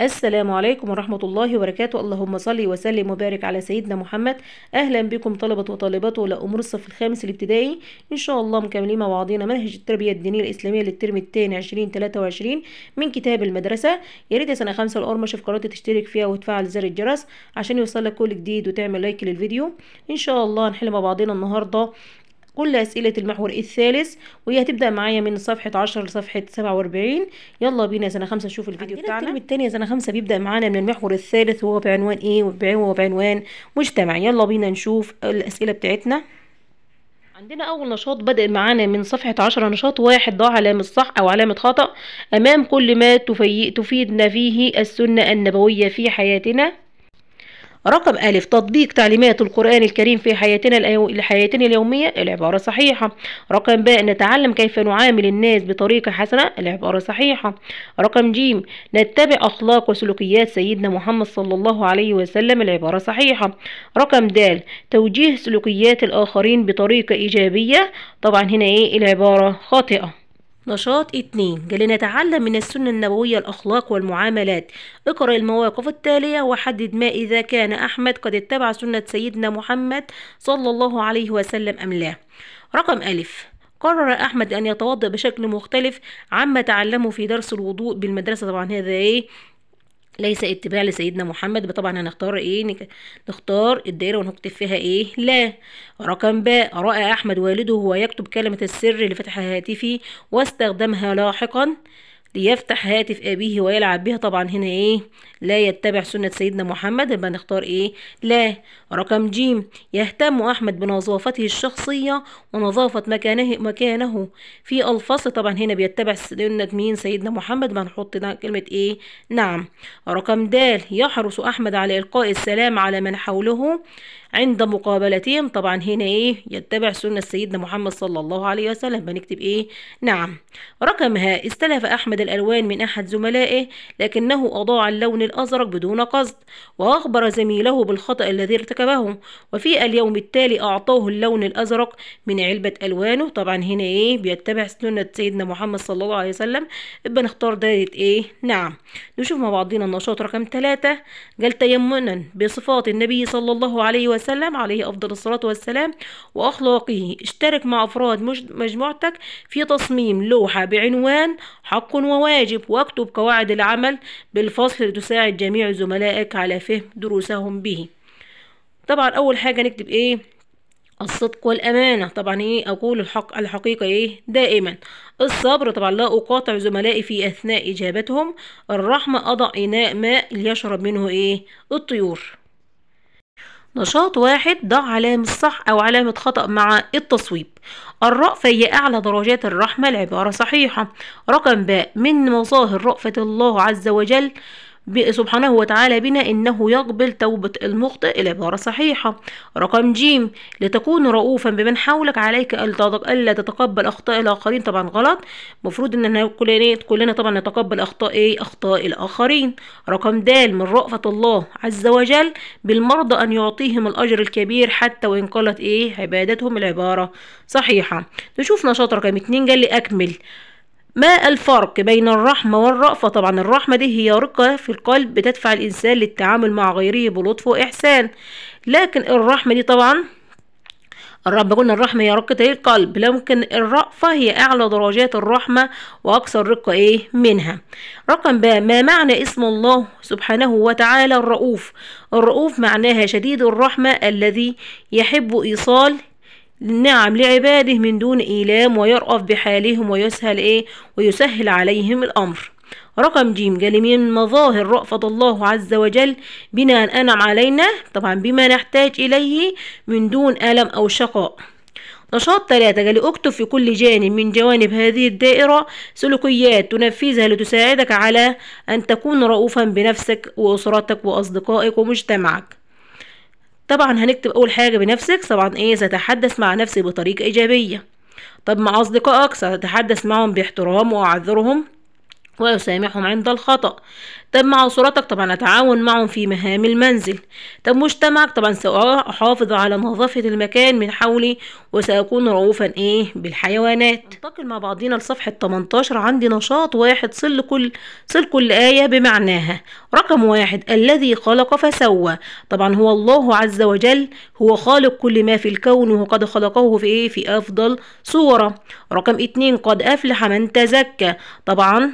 السلام عليكم ورحمة الله وبركاته اللهم صل وسلم وبارك على سيدنا محمد أهلا بكم طلبة وطالبات ولا أمور الصف الخامس الابتدائي إن شاء الله مكملين مع بعضينا منهج التربية الدينية الإسلامية للترم الثاني 2023 من كتاب المدرسة يا ريت يا سنة خمسة الأرمش في قناتي تشترك فيها وتفعل زر الجرس عشان يوصلك كل جديد وتعمل لايك للفيديو إن شاء الله هنحل مع بعضينا النهاردة كل أسئلة المحور الثالث وهي هتبدأ معايا من صفحة عشرة لصفحة سبعة وأربعين يلا بينا سنة خمسة نشوف الفيديو بتاعنا الترم التاني سنة خمسة بيبدأ معانا من المحور الثالث وهو بعنوان إيه وهو بعنوان مجتمع يلا بينا نشوف الأسئلة بتاعتنا عندنا أول نشاط بدأ معانا من صفحة عشرة نشاط واحد ضاع علامة صح أو علامة خطأ أمام كل ما تفيدنا فيه السنة النبوية في حياتنا رقم ألف تطبيق تعليمات القرآن الكريم في حياتنا لحياتنا اليومية العبارة صحيحة رقم باء نتعلم كيف نعامل الناس بطريقة حسنة العبارة صحيحة رقم جيم نتبع أخلاق وسلوكيات سيدنا محمد صلى الله عليه وسلم العبارة صحيحة رقم د توجيه سلوكيات الآخرين بطريقة إيجابية طبعا هنا إيه العبارة خاطئة نشاط اتنين لنتعلم من السنة النبوية الأخلاق والمعاملات اقرأ المواقف التالية وحدد ما إذا كان أحمد قد اتبع سنة سيدنا محمد صلى الله عليه وسلم أم لا رقم ألف قرر أحمد أن يتوضأ بشكل مختلف عما تعلمه في درس الوضوء بالمدرسة طبعا هذا إيه ليس اتباع لسيدنا محمد طبعا هنختار ايه نختار الدائرة ونكتب فيها ايه لا رقم باء رأى أحمد والده وهو يكتب كلمة السر لفتح هاتفي واستخدمها لاحقا ليفتح هاتف أبيه ويلعب بها طبعا هنا إيه لا يتبع سنة سيدنا محمد يبقى نختار إيه لا رقم جيم يهتم أحمد بنظافته الشخصية ونظافة مكانه مكانه في الفصل طبعا هنا بيتبع سنة مين سيدنا محمد بنحط كلمة إيه نعم رقم د يحرص أحمد على إلقاء السلام على من حوله عند مقابلتهم طبعا هنا ايه يتبع سنة سيدنا محمد صلى الله عليه وسلم بنكتب ايه نعم رقمها استلف أحمد الألوان من أحد زملائه لكنه أضاع اللون الأزرق بدون قصد وأخبر زميله بالخطأ الذي ارتكبه وفي اليوم التالي أعطوه اللون الأزرق من علبة ألوانه طبعا هنا ايه بيتبع سنة سيدنا محمد صلى الله عليه وسلم بنختار دايرة ايه نعم نشوف مع بعضينا النشاط رقم ثلاثة قال تيمنا بصفات النبي صلى الله عليه وسلم وسلم عليه أفضل الصلاة والسلام وأخلاقه اشترك مع أفراد مجموعتك في تصميم لوحة بعنوان حق وواجب واكتب قواعد العمل بالفصل لتساعد جميع زملائك على فهم دروسهم به طبعا أول حاجة نكتب إيه الصدق والأمانة طبعا إيه أقول الحق الحقيقة إيه دائما الصبر طبعا لا أقاطع زملائي في أثناء إجابتهم الرحمة أضع إناء ماء ليشرب منه إيه الطيور نشاط واحد ضع علامة صح أو علامة خطأ مع التصويب الرأفة هي أعلى درجات الرحمة العبارة صحيحة رقم باء من مظاهر رأفة الله عز وجل سبحانه وتعالى بنا إنه يقبل توبة المخطئ العبارة صحيحة رقم ج لتكون رؤوفا بمن حولك عليك ألا تتقبل أخطاء الآخرين طبعا غلط المفروض إننا كلنا كلنا طبعا نتقبل أخطاء إيه أخطاء الآخرين رقم د من رأفة الله عز وجل بالمرضى أن يعطيهم الأجر الكبير حتى وإن قالت إيه عبادتهم العبارة صحيحة نشوف نشاط رقم اتنين قال لي أكمل ما الفرق بين الرحمة والرأفة طبعا الرحمة دي هي رقة في القلب بتدفع الإنسان للتعامل مع غيره بلطف وإحسان لكن الرحمة دي طبعا الرب قلنا الرحمة هي رقة إيه؟ القلب لكن الرأفة هي أعلى درجات الرحمة وأكثر رقة إيه منها رقم ب ما معنى اسم الله سبحانه وتعالى الرؤوف الرؤوف معناها شديد الرحمة الذي يحب إيصال نعم لعباده من دون إيلام ويرأف بحالهم ويسهل إيه ويسهل عليهم الأمر رقم جيم قال من مظاهر رأفة الله عز وجل بنا أن أنعم علينا طبعا بما نحتاج إليه من دون ألم أو شقاء نشاط ثلاثة قال اكتب في كل جانب من جوانب هذه الدائرة سلوكيات تنفذها لتساعدك على أن تكون رؤوفا بنفسك وأسرتك وأصدقائك ومجتمعك طبعا هنكتب اول حاجه بنفسك طبعا ايه ستحدث مع نفسي بطريقه ايجابيه طب مع اصدقائك ستتحدث معهم باحترام واعذرهم وأسامحهم عند الخطأ طب مع أسرتك طبعا أتعاون معهم في مهام المنزل طب مجتمعك طبعا سأحافظ على نظافة المكان من حولي وسأكون رؤوفا إيه بالحيوانات ننتقل مع بعضينا لصفحة 18 عندي نشاط واحد صل كل صل كل آية بمعناها رقم واحد الذي خلق فسوى طبعا هو الله عز وجل هو خالق كل ما في الكون وقد خلقه في إيه في أفضل صورة رقم اتنين قد أفلح من تزكى طبعا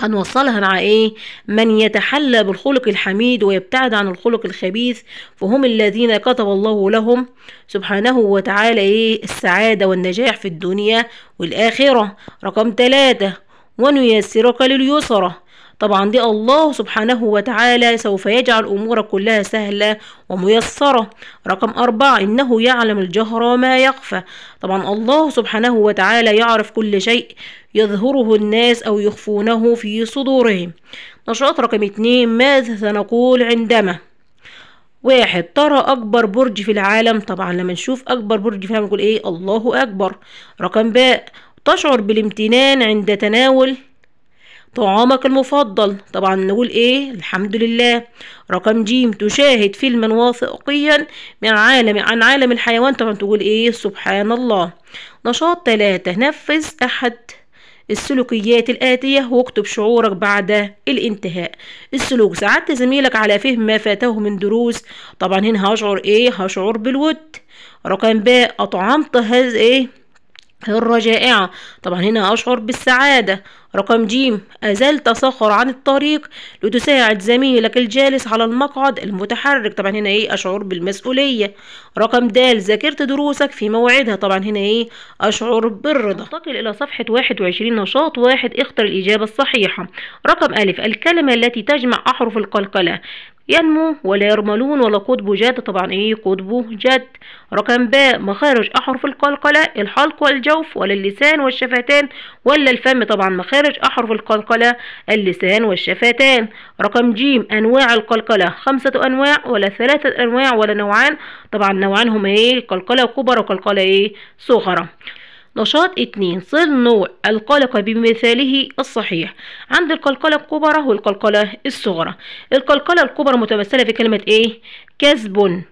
هنوصلها مع ايه من يتحلى بالخلق الحميد ويبتعد عن الخلق الخبيث فهم الذين كتب الله لهم سبحانه وتعالى ايه السعادة والنجاح في الدنيا والآخرة رقم ثلاثة ونيسرك لليسرى طبعا دي الله سبحانه وتعالى سوف يجعل أمورك كلها سهلة وميسرة رقم أربعة إنه يعلم الجهر ما يخفى طبعا الله سبحانه وتعالى يعرف كل شيء يظهره الناس أو يخفونه في صدورهم نشاط رقم اتنين ماذا سنقول عندما واحد ترى أكبر برج في العالم طبعا لما نشوف أكبر برج في العالم نقول إيه الله أكبر رقم باء تشعر بالامتنان عند تناول طعامك المفضل طبعا نقول ايه الحمد لله رقم ج تشاهد فيلما وثائقيا من عالم عن عالم الحيوان طبعا تقول ايه سبحان الله نشاط ثلاثة نفذ احد السلوكيات الآتية واكتب شعورك بعد الانتهاء السلوك ساعدت زميلك على فهم ما فاته من دروس طبعا هنا هشعر ايه هشعر بالود رقم ب أطعمت هذا ايه الرجائعة طبعا هنا أشعر بالسعادة رقم جيم أزلت صخر عن الطريق لتساعد زميلك الجالس على المقعد المتحرك طبعا هنا إيه أشعر بالمسؤولية رقم د ذاكرت دروسك في موعدها طبعا هنا إيه أشعر بالرضا ننتقل إلى صفحة 21 نشاط واحد اختر الإجابة الصحيحة رقم ألف الكلمة التي تجمع أحرف القلقلة ينمو ولا يرملون ولا قطب جاد طبعا ايه قطب جاد رقم ب مخارج احرف القلقلة الحلق والجوف ولا اللسان والشفتان ولا الفم طبعا مخارج احرف القلقلة اللسان والشفتان رقم ج انواع القلقلة خمسة انواع ولا ثلاثة انواع ولا نوعان طبعا نوعان هما ايه قلقلة كبرى وقلقلة ايه صغرى نشاط اتنين صنع القلق بمثاله الصحيح عند القلقلة الكبرى والقلقلة الصغرى القلقلة الكبرى متمثلة في كلمة ايه كسب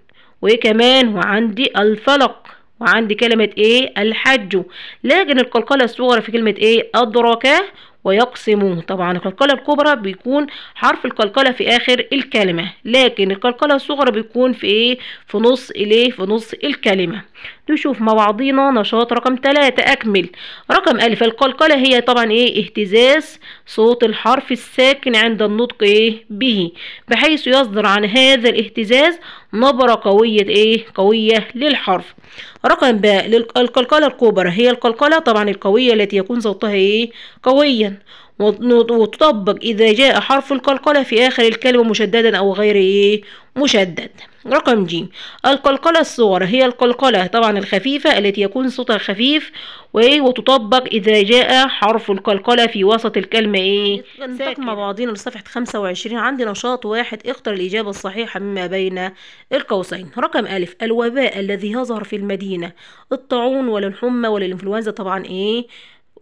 وكمان وعندي الفلق وعندي كلمة ايه الحج لكن القلقلة الصغرى في كلمة ايه أدرك ويقسمون طبعا القلقلة الكبرى بيكون حرف القلقلة في آخر الكلمة لكن القلقلة الصغرى بيكون في ايه في نص اليه في نص الكلمة تشوف مواعظينا نشاط رقم ثلاثة أكمل رقم ألف القلقلة هي طبعا إيه اهتزاز صوت الحرف الساكن عند النطق إيه به بحيث يصدر عن هذا الاهتزاز نبرة قوية إيه قوية للحرف رقم باء القلقلة الكبرى هي القلقلة طبعا القوية التي يكون صوتها إيه قويا وتطبق إذا جاء حرف القلقلة في آخر الكلمة مشددا أو غير إيه مشدد رقم ج القلقلة الصغرى هي القلقلة طبعا الخفيفة التي يكون صوتها خفيف وإيه وتطبق إذا جاء حرف القلقلة في وسط الكلمة إيه ننتقل مع بعضنا لصفحة 25 عندي نشاط واحد اختر الإجابة الصحيحة مما بين القوسين رقم ألف الوباء الذي يظهر في المدينة الطاعون ولا الحمى ولا الإنفلونزا طبعا إيه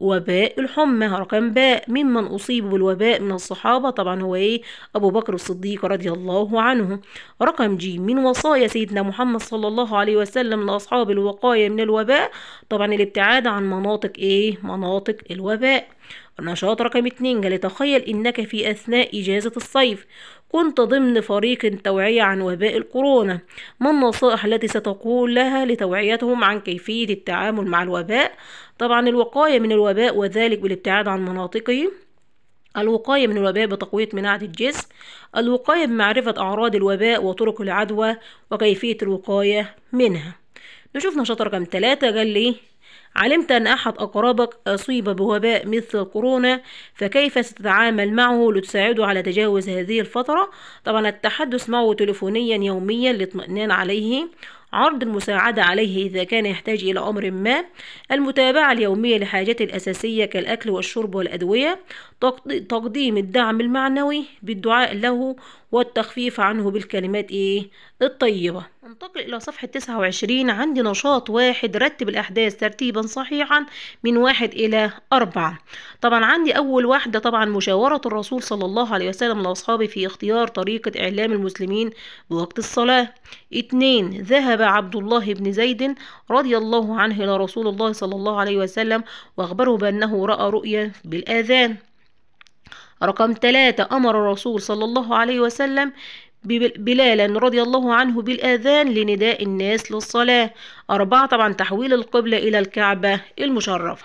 وباء الحمى رقم باء ممن أصيب بالوباء من الصحابة طبعا هو إيه أبو بكر الصديق رضي الله عنه رقم ج من وصايا سيدنا محمد صلى الله عليه وسلم لأصحاب الوقاية من الوباء طبعا الابتعاد عن مناطق إيه مناطق الوباء نشاط رقم اتنين قال تخيل أنك في أثناء إجازة الصيف كنت ضمن فريق توعية عن وباء الكورونا ما النصائح التي ستقول لها لتوعيتهم عن كيفية التعامل مع الوباء طبعا الوقاية من الوباء وذلك بالابتعاد عن مناطقه الوقاية من الوباء بتقوية مناعة الجسم الوقاية بمعرفة أعراض الوباء وطرق العدوى وكيفية الوقاية منها نشوف نشاط رقم تلاتة قال لي علمت أن أحد أقربك أصيب بوباء مثل كورونا فكيف ستتعامل معه لتساعده على تجاوز هذه الفترة طبعا التحدث معه تلفونيا يوميا لاطمئنان عليه عرض المساعدة عليه إذا كان يحتاج إلى أمر ما المتابعة اليومية لحاجات الأساسية كالأكل والشرب والأدوية تقديم الدعم المعنوي بالدعاء له والتخفيف عنه بالكلمات ايه الطيبة انتقل الى صفحة 29 عندي نشاط واحد رتب الاحداث ترتيبا صحيحا من واحد الى اربعة طبعا عندي اول واحدة طبعا مشاورة الرسول صلى الله عليه وسلم لاصحابه في اختيار طريقة اعلام المسلمين بوقت الصلاة اتنين ذهب عبد الله بن زيد رضي الله عنه الى رسول الله صلى الله عليه وسلم واخبره بانه رأى رؤيا بالاذان رقم ثلاثة أمر الرسول صلى الله عليه وسلم بلالا رضي الله عنه بالآذان لنداء الناس للصلاة أربعة طبعا تحويل القبلة إلى الكعبة المشرفة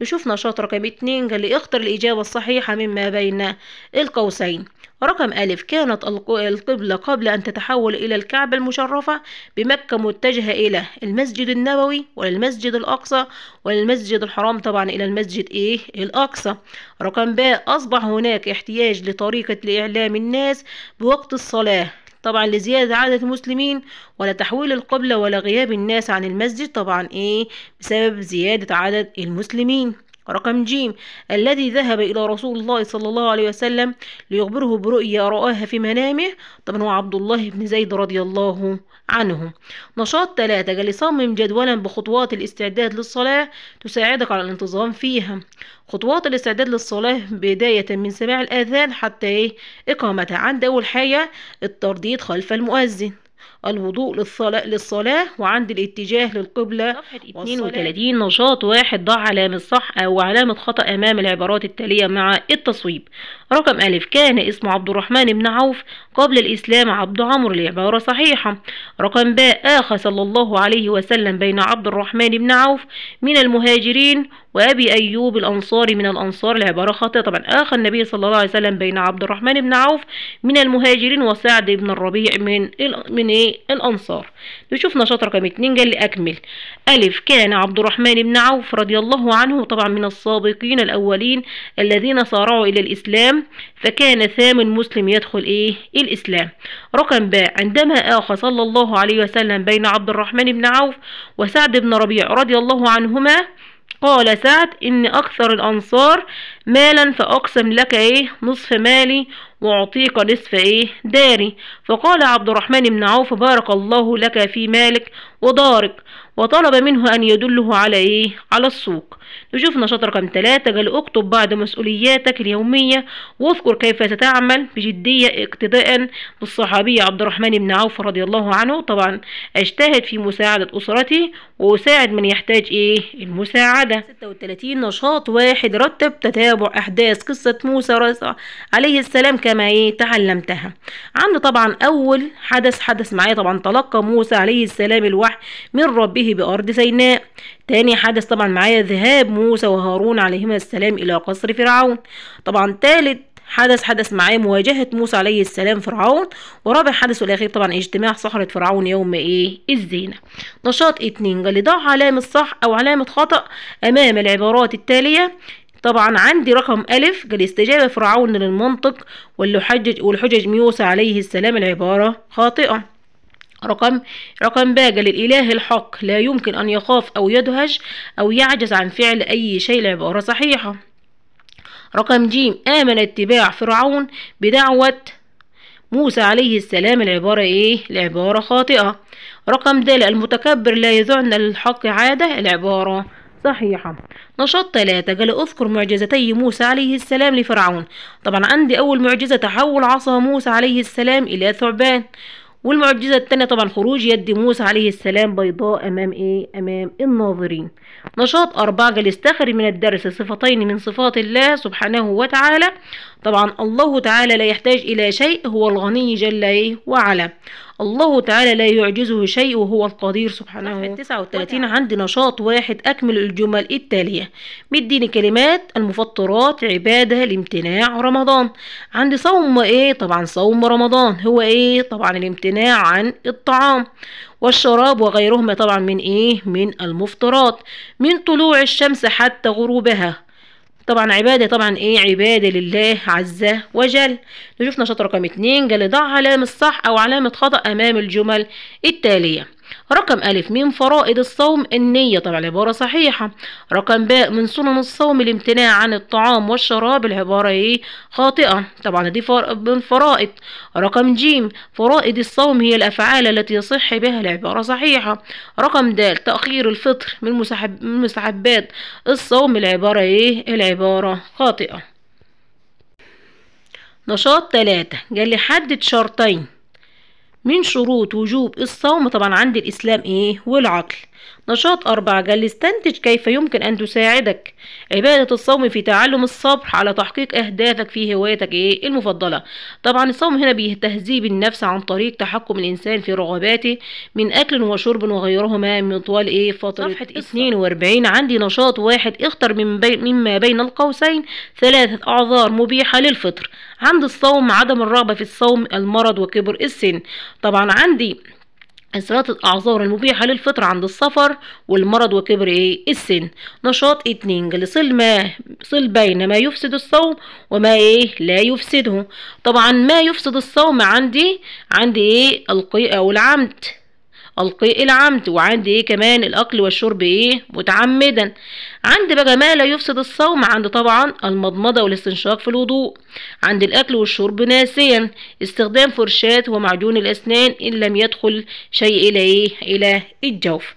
نشوف نشاط رقم اتنين قال لي اختر الإجابة الصحيحة مما بين القوسين رقم ألف كانت القبلة قبل أن تتحول إلى الكعبة المشرفة بمكة متجهة إلى المسجد النبوي وللمسجد الأقصى وللمسجد الحرام طبعا إلى المسجد إيه الأقصى رقم باء أصبح هناك احتياج لطريقة لإعلام الناس بوقت الصلاة طبعا لزيادة عدد المسلمين ولا تحويل القبلة ولا غياب الناس عن المسجد طبعا ايه بسبب زيادة عدد المسلمين رقم ج الذي ذهب إلى رسول الله صلى الله عليه وسلم ليخبره برؤيا رآها في منامه طبعا هو عبد الله بن زيد رضي الله عنه نشاط ثلاثة قال صمم جدولا بخطوات الاستعداد للصلاة تساعدك على الانتظام فيها خطوات الاستعداد للصلاة بداية من سماع الأذان حتى إيه إقامتها عند أول حاجة الترديد خلف المؤذن الوضوء للصلاة, للصلاة وعند الاتجاه للقبلة صفحة 32 نشاط واحد ضع علامة صح أو علامة خطأ أمام العبارات التالية مع التصويب رقم ألف كان اسمه عبد الرحمن بن عوف قبل الإسلام عبد عمرو العبارة صحيحة رقم باء آخى صلى الله عليه وسلم بين عبد الرحمن بن عوف من المهاجرين وأبي أيوب الأنصاري من الأنصار العبارة خاطئة طبعا آخى النبي صلى الله عليه وسلم بين عبد الرحمن بن عوف من المهاجرين وسعد بن الربيع من من إيه الأنصار نشوف نشاط رقم اتنين قال لي أكمل ألف كان عبد الرحمن بن عوف رضي الله عنه طبعا من السابقين الأولين الذين صارعوا إلى الإسلام الإسلام فكان سام المسلم يدخل إيه الإسلام رقم باء عندما آخى صلى الله عليه وسلم بين عبد الرحمن بن عوف وسعد بن ربيع رضي الله عنهما قال سعد إن أكثر الأنصار مالا فأقسم لك إيه نصف مالي وأعطيك نصف إيه داري فقال عبد الرحمن بن عوف بارك الله لك في مالك ودارك وطلب منه أن يدله على إيه على السوق نشوف نشاط رقم 3 قال اكتب بعد مسؤولياتك اليومية واذكر كيف ستعمل بجدية اقتداء بالصحابي عبد الرحمن بن عوف رضي الله عنه طبعا اجتهد في مساعدة أسرتي وأساعد من يحتاج إيه المساعدة 36 نشاط واحد رتب تتابع أحداث قصة موسى عليه السلام كما ايه تعلمتها عند طبعا اول حدث حدث معايا طبعا تلقى موسى عليه السلام الوحي من ربه بارض سيناء تاني حدث طبعا معايا ذهاب موسى وهارون عليهما السلام الى قصر فرعون طبعا تالت حدث حدث معاه مواجهة موسى عليه السلام فرعون ورابع حدث والاخير طبعا اجتماع سحرة فرعون يوم ايه الزينة نشاط اتنين قال لي ضع علامة صح أو علامة خطأ أمام العبارات التالية طبعا عندي رقم ألف استجاب فرعون للمنطق والحجج, والحجج ميوسى عليه السلام العبارة خاطئة رقم رقم باجة للإله الحق لا يمكن أن يخاف أو يدهش أو يعجز عن فعل أي شيء العبارة صحيحة رقم جيم آمن اتباع فرعون بدعوة موسى عليه السلام العبارة ايه العبارة خاطئة رقم د المتكبر لا يذعن الحق عادة العبارة صحيحة نشاط ثلاثة قال اذكر معجزتي موسى عليه السلام لفرعون طبعا عندي اول معجزة تحول عصا موسى عليه السلام الى ثعبان والمعجزة الثانية طبعا خروج يد موسى عليه السلام بيضاء أمام إيه؟ أمام الناظرين. نشاط أربعة قال استخرج من الدرس صفتين من صفات الله سبحانه وتعالى طبعا الله تعالى لا يحتاج إلى شيء هو الغني جل إيه وعلا الله تعالى لا يعجزه شيء وهو القدير سبحانه وتعالى 39 عندي نشاط واحد أكمل الجمل التالية مديني كلمات المفطرات عبادة الامتناع رمضان عندي صوم إيه طبعا صوم رمضان هو إيه طبعا الامتناع عن الطعام والشراب وغيرهما طبعا من إيه من المفطرات من طلوع الشمس حتى غروبها طبعا عبادة طبعا ايه عبادة لله عز وجل نشوف نشاط رقم اتنين قال ضع علامة صح او علامة خطأ امام الجمل التالية رقم ألف من فرائض الصوم النية طبعا العبارة صحيحة رقم باء من سنن الصوم الامتناع عن الطعام والشراب العبارة ايه خاطئة طبعا دي فر... من فرائض رقم جيم فرائض الصوم هي الأفعال التي يصح بها العبارة صحيحة رقم د تأخير الفطر من مسحب... مستحبات الصوم العبارة ايه العبارة خاطئة نشاط تلاتة قال لي حدد شرطين من شروط وجوب الصوم طبعا عند الإسلام إيه والعقل نشاط أربعة قال استنتج كيف يمكن أن تساعدك عبادة الصوم في تعلم الصبر على تحقيق أهدافك في هوايتك إيه المفضلة طبعا الصوم هنا بتهذيب النفس عن طريق تحكم الإنسان في رغباته من أكل وشرب وغيرهما من طوال إيه فترة صفحة 42 عندي نشاط واحد اختر من بي مما بين القوسين ثلاثة أعذار مبيحة للفطر عند الصوم عدم الرغبة في الصوم المرض وكبر السن طبعا عندي اثرات الأعذار المبيحة للفطر عند السفر والمرض وكبر إيه السن نشاط اتنين لصل ما صل بين ما يفسد الصوم وما إيه لا يفسده طبعا ما يفسد الصوم عندي عندي إيه القيء أو العمد القي العمد وعند ايه كمان الاكل والشرب ايه متعمدا عند بقى ما لا يفسد الصوم عند طبعا المضمضه والاستنشاق في الوضوء عند الاكل والشرب ناسيا استخدام فرشاة ومعجون الاسنان ان لم يدخل شيء الى ايه الى الجوف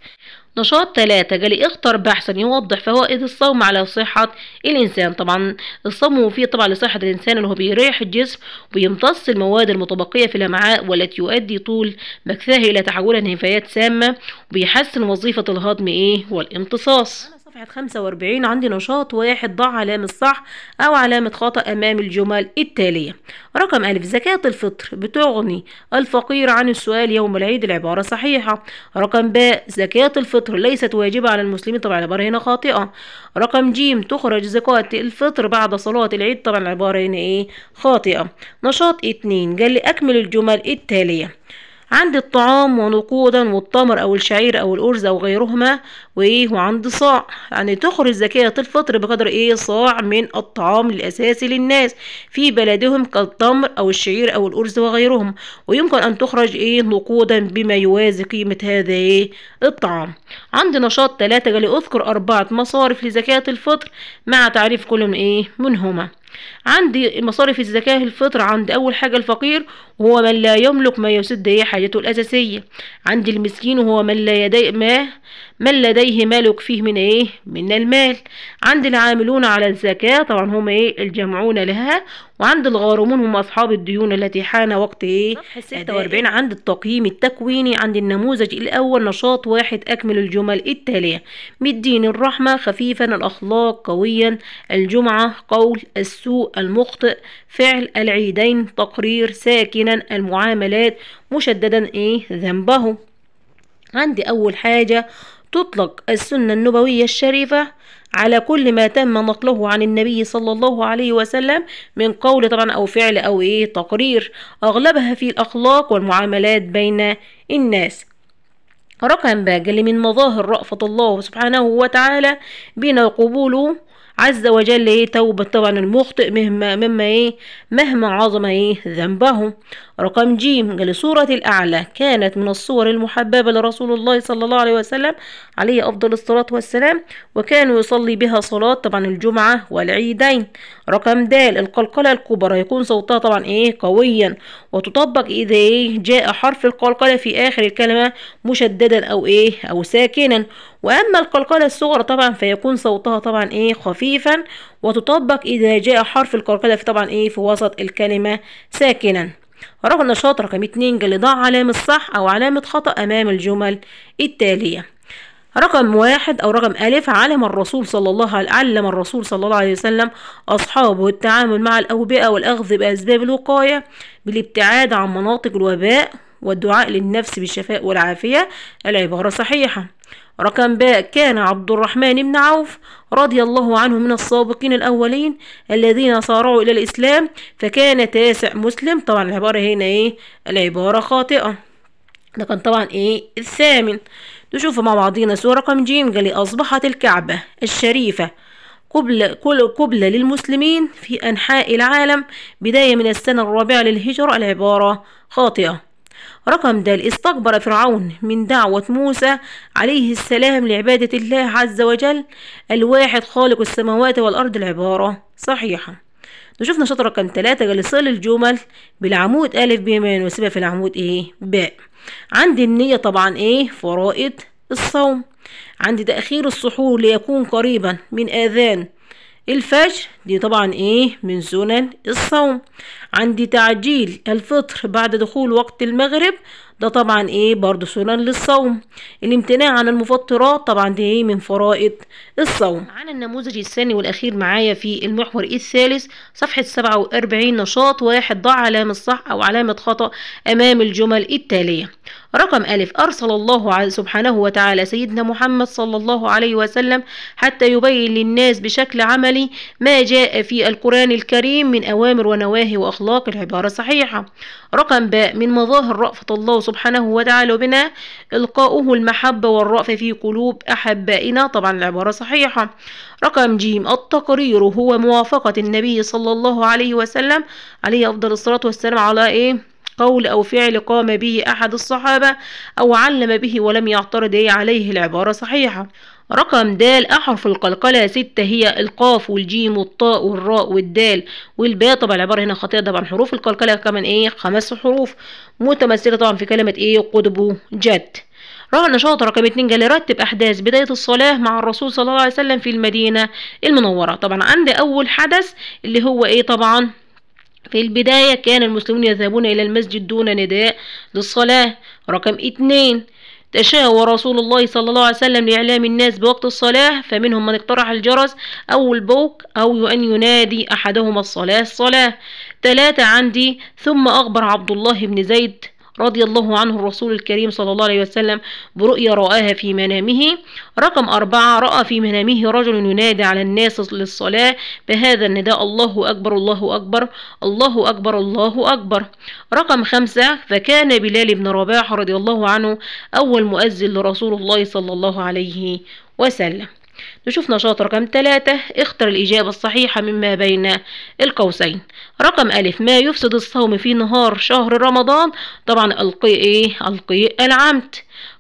نشاط ثلاثة جالي اختر بحثا يوضح فوائد الصوم على صحة الإنسان طبعا الصوم مفيد طبعا لصحة الإنسان اللي هو بيريح الجسم ويمتص المواد المتبقية في الأمعاء والتي يؤدي طول مكثها إلى تحولها لنفايات سامة وبيحسن وظيفة الهضم إيه والامتصاص صفحة 45 عندي نشاط واحد ضع علامة صح أو علامة خطأ أمام الجمل التالية رقم ألف زكاة الفطر بتغني الفقير عن السؤال يوم العيد العبارة صحيحة رقم باء زكاة الفطر ليست واجبة على المسلمين طبعا العبارة هنا خاطئة رقم جيم تخرج زكاة الفطر بعد صلاة العيد طبعا العبارة هنا إيه خاطئة نشاط اتنين قال لي أكمل الجمل التالية عند الطعام ونقودا والتمر أو الشعير أو الأرز أو غيرهما وإيه وعند صاع يعني تخرج زكاة الفطر بقدر إيه صاع من الطعام الأساسي للناس في بلدهم كالتمر أو الشعير أو الأرز وغيرهم ويمكن أن تخرج إيه نقودا بما يوازي قيمة هذا إيه الطعام عند نشاط ثلاثة جالي أذكر أربعة مصارف لزكاة الفطر مع تعريف كل من إيه منهما عندي مصاريف الزكاة الفطر عند أول حاجة الفقير وهو من لا يملك ما يسد به حاجته الأساسية عند المسكين وهو من لا يدي ما من لديه مالك فيه من إيه من المال عند العاملون على الزكاة طبعا هم إيه الجمعون لها وعند الغارمون هم أصحاب الديون التي حان وقت إيه؟ صفحة 46 آه، عند التقييم التكويني عند النموذج الأول نشاط واحد أكمل الجمل التالية مدين الرحمة خفيفا الأخلاق قويا الجمعة قول السوء المخطئ فعل العيدين تقرير ساكنا المعاملات مشددا إيه ذنبه عندي أول حاجة تطلق السنة النبوية الشريفة على كل ما تم نقله عن النبي صلى الله عليه وسلم من قول طبعا أو فعل أو إيه تقرير أغلبها في الأخلاق والمعاملات بين الناس رقم باجل من مظاهر رأفة الله سبحانه وتعالى بنا قبوله عز وجل ايه توبة طبعا المخطئ مهما مما ايه مهما عظم ايه ذنبه رقم ج لصورة الأعلى كانت من الصور المحببة لرسول الله صلى الله عليه وسلم عليه أفضل الصلاة والسلام وكان يصلي بها صلاة طبعا الجمعة والعيدين رقم د القلقلة الكبرى يكون صوتها طبعا ايه قويا وتطبق اذا ايه جاء حرف القلقلة في اخر الكلمة مشددا او ايه او ساكنا واما القلقلة الصغرى طبعا فيكون صوتها طبعا ايه خفيفا وتطبق اذا جاء حرف القلقلة في طبعا ايه في وسط الكلمة ساكنا رقم نشاط رقم اتنين جل ضع علامة صح او علامة خطأ امام الجمل التالية رقم واحد أو رقم ألف علم الرسول صلى الله عليه علم الرسول صلى الله عليه وسلم أصحابه التعامل مع الأوبئة والأخذ بأسباب الوقاية بالابتعاد عن مناطق الوباء والدعاء للنفس بالشفاء والعافية العبارة صحيحة رقم باء كان عبد الرحمن بن عوف رضي الله عنه من السابقين الأولين الذين صارعوا إلى الإسلام فكان تاسع مسلم طبعا العبارة هنا إيه العبارة خاطئة ده كان طبعا ايه الثامن نشوف مع بعضينا سورة رقم جيم قال أصبحت الكعبة الشريفة قبلة قبلة للمسلمين في أنحاء العالم بداية من السنة الرابعة للهجرة العبارة خاطئة رقم د استكبر فرعون من دعوة موسى عليه السلام لعبادة الله عز وجل الواحد خالق السماوات والأرض العبارة صحيحة نشوف نشاط رقم تلاتة قال صل الجمل بالعمود ألف بيمان وسيبها في العمود إيه باء عندي النية طبعا ايه فرائض الصوم عندي تأخير السحور ليكون قريبا من آذان الفجر دي طبعا ايه من سنن الصوم عندي تعجيل الفطر بعد دخول وقت المغرب ده طبعا ايه برضو سنن للصوم الامتناع عن المفطرات طبعا دي ايه من فرائض الصوم عن النموذج الثاني والاخير معايا في المحور الثالث صفحة 47 نشاط واحد ضع علامة صح او علامة خطأ امام الجمل التالية رقم ألف أرسل الله سبحانه وتعالى سيدنا محمد صلى الله عليه وسلم حتى يبين للناس بشكل عملي ما جاء جاء في القرآن الكريم من أوامر ونواهي وأخلاق العبارة الصحيحة رقم باء من مظاهر رأفة الله سبحانه وتعالى بنا إلقاؤه المحبة والرأفة في قلوب أحبائنا طبعا العبارة صحيحة رقم جيم التقرير هو موافقة النبي صلى الله عليه وسلم عليه أفضل الصلاة والسلام على إيه قول أو فعل قام به أحد الصحابة أو علم به ولم يعترض إيه؟ عليه العبارة صحيحة رقم د أحرف القلقلة ستة هي القاف والجيم والطاء والراء والدال والباء طبعا العبارة هنا خطية طبعا حروف القلقلة كمان ايه خمس حروف متمثلة طبعا في كلمة ايه قطب جد راح نشاط رقم اتنين قال رتب أحداث بداية الصلاة مع الرسول صلى الله عليه وسلم في المدينة المنورة طبعا عندي أول حدث اللي هو ايه طبعا في البداية كان المسلمون يذهبون إلى المسجد دون نداء للصلاة رقم اتنين تشاور رسول الله صلى الله عليه وسلم لإعلام الناس بوقت الصلاة فمنهم من اقترح الجرس أو البوق أو أن ينادي أحدهما الصلاة الصلاة ثلاثة عندي ثم أخبر عبد الله بن زيد رضي الله عنه الرسول الكريم صلى الله عليه وسلم برؤيا رآها في منامه رقم أربعة رأى في منامه رجل ينادي على الناس للصلاة بهذا النداء الله أكبر الله أكبر الله أكبر الله أكبر رقم خمسة فكان بلال بن رباح رضي الله عنه أول مؤذن لرسول الله صلى الله عليه وسلم نشوف نشاط رقم ثلاثة اختر الإجابة الصحيحة مما بين القوسين رقم ألف ما يفسد الصوم في نهار شهر رمضان طبعا ألقي إيه ألقي العمد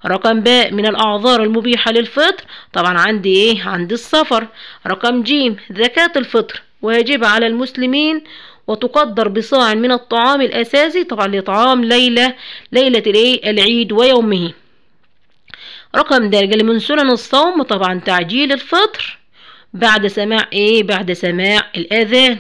رقم باء من الأعذار المبيحة للفطر طبعا عندي إيه عند السفر رقم جيم زكاة الفطر واجبة على المسلمين وتقدر بصاع من الطعام الأساسي طبعا لطعام ليلة ليلة العيد ويومه رقم درجة من سنن الصوم طبعا تعجيل الفطر بعد سماع ايه بعد سماع الاذان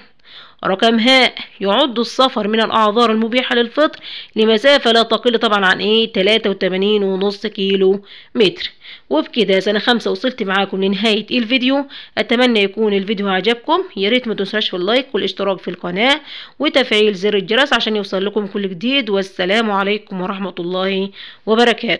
رقم هاء يعد السفر من الأعذار المبيحة للفطر لمسافة لا تقل طبعا عن ايه تلاتة وتمانين ونص كيلو متر وبكده سنة خمسة وصلت معاكم لنهاية الفيديو أتمنى يكون الفيديو عجبكم ياريت ما تنساش في اللايك والاشتراك في القناة وتفعيل زر الجرس عشان يوصل لكم كل جديد والسلام عليكم ورحمة الله وبركاته